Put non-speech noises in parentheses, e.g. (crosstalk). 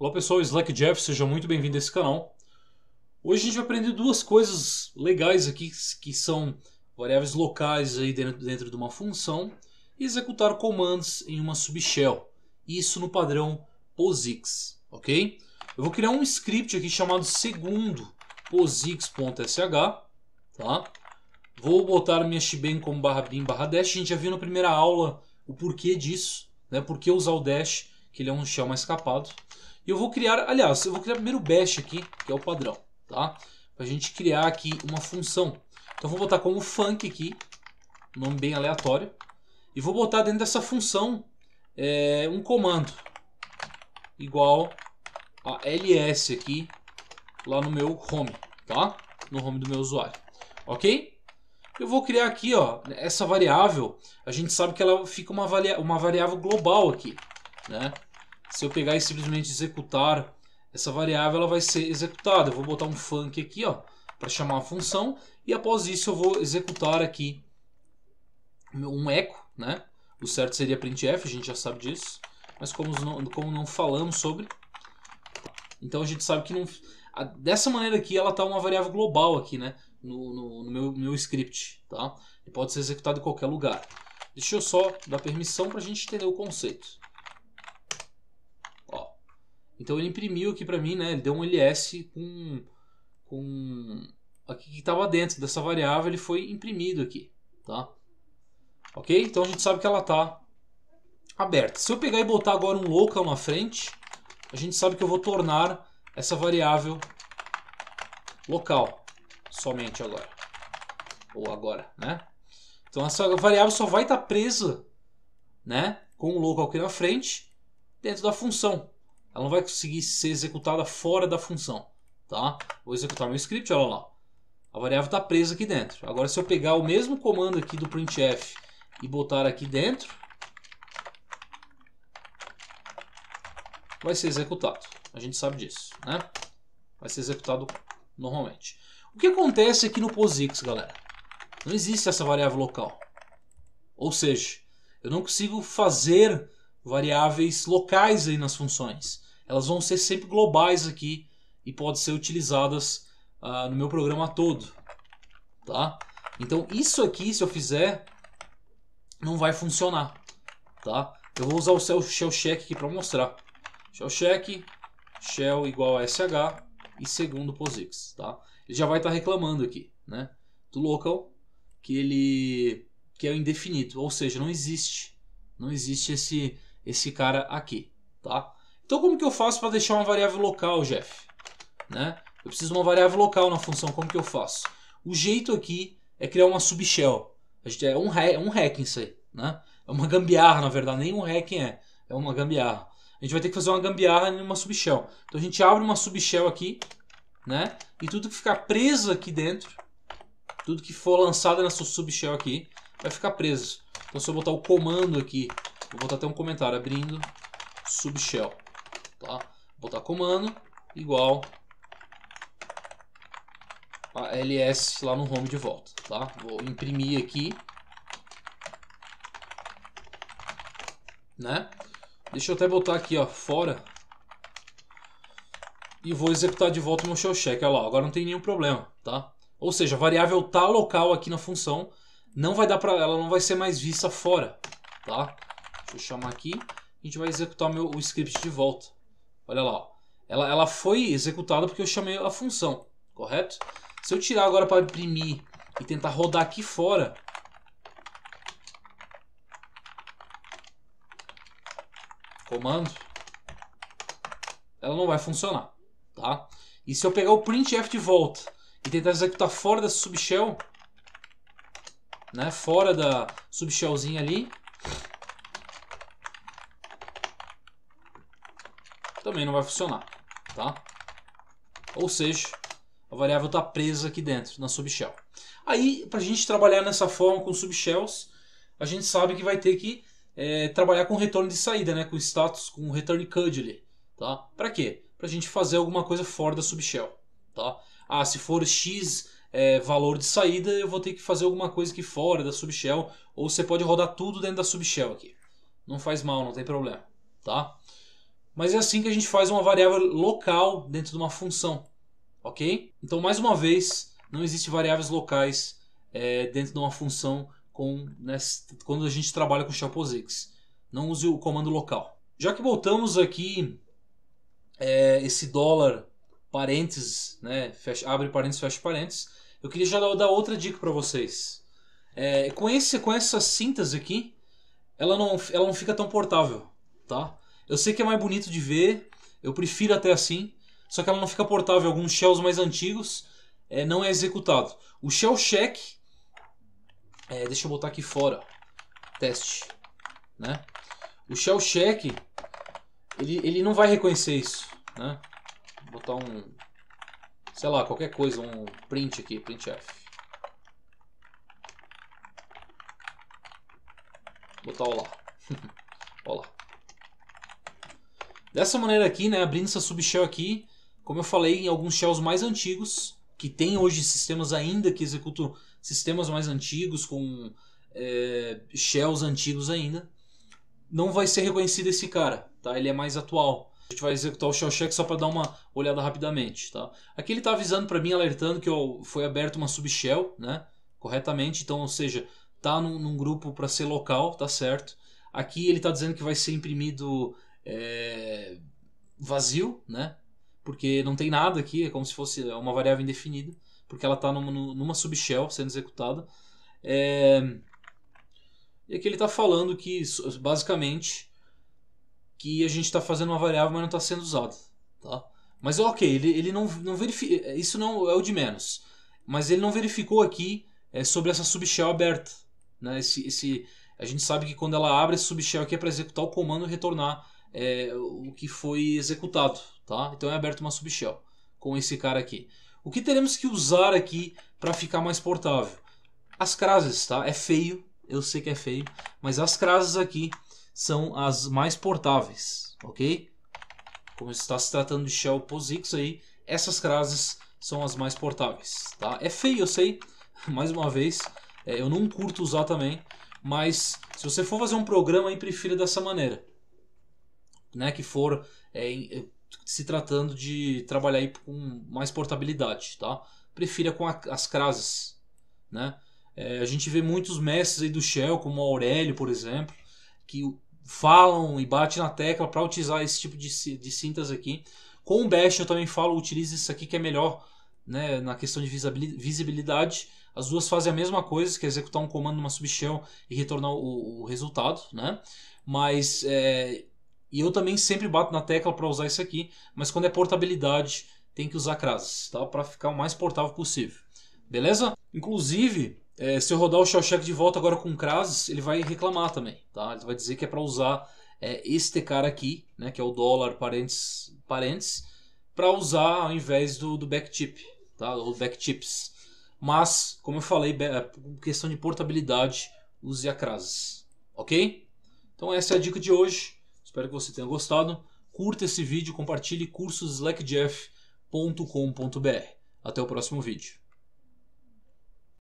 Olá pessoal, Slack Jeff, seja muito bem-vindo a esse canal. Hoje a gente vai aprender duas coisas legais aqui, que são variáveis locais aí dentro, dentro de uma função e executar comandos em uma subshell. Isso no padrão POSIX, ok? Eu vou criar um script aqui chamado segundo POSIX.sh, tá? Vou botar minha shebang como barra bin barra dash. A gente já viu na primeira aula o porquê disso, né? Por que usar o dash, que ele é um shell mais capado. Eu vou criar, aliás, eu vou criar primeiro o bash aqui, que é o padrão, tá? Pra gente criar aqui uma função. Então vou botar como func aqui, nome bem aleatório. E vou botar dentro dessa função é, um comando igual a ls aqui lá no meu home, tá? No home do meu usuário, ok? Eu vou criar aqui, ó, essa variável, a gente sabe que ela fica uma, varia uma variável global aqui, né? se eu pegar e simplesmente executar essa variável, ela vai ser executada. Eu vou botar um func aqui, ó, para chamar a função e após isso eu vou executar aqui um echo, né? O certo seria printf, a gente já sabe disso, mas como não, como não falamos sobre, então a gente sabe que não, a, dessa maneira aqui ela está uma variável global aqui, né? No, no, no meu, meu script, tá? E pode ser executado em qualquer lugar. Deixa eu só dar permissão para a gente entender o conceito. Então ele imprimiu aqui para mim, né? Ele deu um ls com com aqui que estava dentro dessa variável, ele foi imprimido aqui, tá? OK? Então a gente sabe que ela tá aberta. Se eu pegar e botar agora um local na frente, a gente sabe que eu vou tornar essa variável local somente agora. Ou agora, né? Então essa variável só vai estar tá presa, né, com o local aqui na frente dentro da função ela não vai conseguir ser executada fora da função. Tá? Vou executar meu script, olha lá. A variável está presa aqui dentro. Agora, se eu pegar o mesmo comando aqui do printf e botar aqui dentro, vai ser executado. A gente sabe disso, né? Vai ser executado normalmente. O que acontece aqui no POSIX, galera? Não existe essa variável local. Ou seja, eu não consigo fazer variáveis locais aí nas funções. Elas vão ser sempre globais aqui e podem ser utilizadas uh, no meu programa todo. Tá? Então isso aqui, se eu fizer, não vai funcionar. Tá? Eu vou usar o shell check aqui para mostrar. Shell check, shell igual a sh e segundo POSIX. Tá? Ele já vai estar tá reclamando aqui né, do local que ele que é o indefinido, ou seja, não existe, não existe esse esse cara aqui, tá? Então como que eu faço para deixar uma variável local, Jeff? Né? Eu preciso de uma variável local na função, como que eu faço? O jeito aqui é criar uma subshell. A gente é um, é hack, um hacking isso aí, né? É uma gambiarra, na verdade, nem um hacking é, é uma gambiarra. A gente vai ter que fazer uma gambiarra em uma subshell. Então a gente abre uma subshell aqui, né? E tudo que ficar preso aqui dentro, tudo que for lançado nessa subshell aqui, vai ficar preso. Então se eu botar o comando aqui eu vou botar até um comentário abrindo subshell, tá? Vou botar comando igual a ls lá no home de volta, tá? Vou imprimir aqui, né? Deixa eu até botar aqui, ó, fora. E vou executar de volta o meu shell check, olha lá, agora não tem nenhum problema, tá? Ou seja, a variável tá local aqui na função, não vai dar para ela não vai ser mais vista fora, tá? eu chamar aqui, a gente vai executar meu, o script de volta. Olha lá, ó. Ela, ela foi executada porque eu chamei a função, correto? Se eu tirar agora para imprimir e tentar rodar aqui fora, comando, ela não vai funcionar, tá? E se eu pegar o printf de volta e tentar executar fora dessa subshell, né, fora da subshellzinha ali, também não vai funcionar, tá? Ou seja, a variável está presa aqui dentro, na subshell. Aí, para a gente trabalhar nessa forma com subshells, a gente sabe que vai ter que é, trabalhar com retorno de saída, né? com status, com return ali, Tá? Para quê? Para a gente fazer alguma coisa fora da subshell. Tá? Ah, se for X é, valor de saída, eu vou ter que fazer alguma coisa aqui fora da subshell, ou você pode rodar tudo dentro da subshell aqui. Não faz mal, não tem problema. Tá? Mas é assim que a gente faz uma variável local dentro de uma função, ok? Então, mais uma vez, não existe variáveis locais é, dentro de uma função com, né, quando a gente trabalha com Chaposix. Não use o comando local. Já que voltamos aqui é, esse dólar parênteses, né, fecha, abre parênteses, fecha parênteses, eu queria já dar outra dica para vocês. É, com, esse, com essa síntese aqui, ela não, ela não fica tão portável, tá? Eu sei que é mais bonito de ver, eu prefiro até assim, só que ela não fica portável. Alguns shells mais antigos é, não é executado. O shell check, é, deixa eu botar aqui fora, teste, né? O shell check, ele, ele não vai reconhecer isso, né? Vou botar um, sei lá, qualquer coisa, um print aqui, print F. Botar olá, lá. (laughs) Olá. Dessa maneira aqui, né, abrindo essa subshell aqui, como eu falei, em alguns shells mais antigos, que tem hoje sistemas ainda que executam sistemas mais antigos, com é, shells antigos ainda, não vai ser reconhecido esse cara, tá? Ele é mais atual. A gente vai executar o shell check só para dar uma olhada rapidamente, tá? Aqui ele está avisando para mim, alertando que foi aberto uma subshell, né? Corretamente, então, ou seja, tá num, num grupo para ser local, tá certo? Aqui ele está dizendo que vai ser imprimido é, vazio, né? Porque não tem nada aqui, é como se fosse é uma variável indefinida, porque ela está numa, numa subshell sendo executada. É, e aqui ele está falando que, basicamente, que a gente está fazendo uma variável, mas não está sendo usada. Tá? Mas ok, ele, ele não, não verifica. Isso não é o de menos. Mas ele não verificou aqui é, sobre essa subshell aberta. Né? Esse, esse, a gente sabe que quando ela abre esse subshell aqui é para executar o comando e retornar é, o que foi executado, tá? Então é aberto uma subshell com esse cara aqui. O que teremos que usar aqui para ficar mais portável? As crases, tá? É feio, eu sei que é feio, mas as crases aqui são as mais portáveis, ok? Como está se tratando de Shell POSIX aí, essas crases são as mais portáveis, tá? É feio, eu sei, (laughs) mais uma vez, é, eu não curto usar também, mas se você for fazer um programa, aí prefira dessa maneira né, que for é, é, se tratando de trabalhar aí com mais portabilidade, tá? Prefira com a, as crases, né? É, a gente vê muitos mestres aí do Shell, como o Aurélio, por exemplo, que falam e batem na tecla para utilizar esse tipo de, de cintas aqui. Com o Bash eu também falo, utilize isso aqui que é melhor né, na questão de visibilidade. As duas fazem a mesma coisa, que é executar um comando numa subshell e retornar o, o resultado, né? Mas é, e eu também sempre bato na tecla para usar isso aqui, mas quando é portabilidade, tem que usar crases, tá? Para ficar o mais portável possível. Beleza? Inclusive, é, se eu rodar o check de volta agora com crases, ele vai reclamar também, tá? Ele vai dizer que é para usar é, este cara aqui, né, que é o dólar parentes parentes, para usar ao invés do, do backchip, tá? Ou backchips. Mas, como eu falei, é, questão de portabilidade, use a crases, ok? Então essa é a dica de hoje. Espero que você tenha gostado. Curta esse vídeo, compartilhe cursos slackjeff.com.br. Até o próximo vídeo.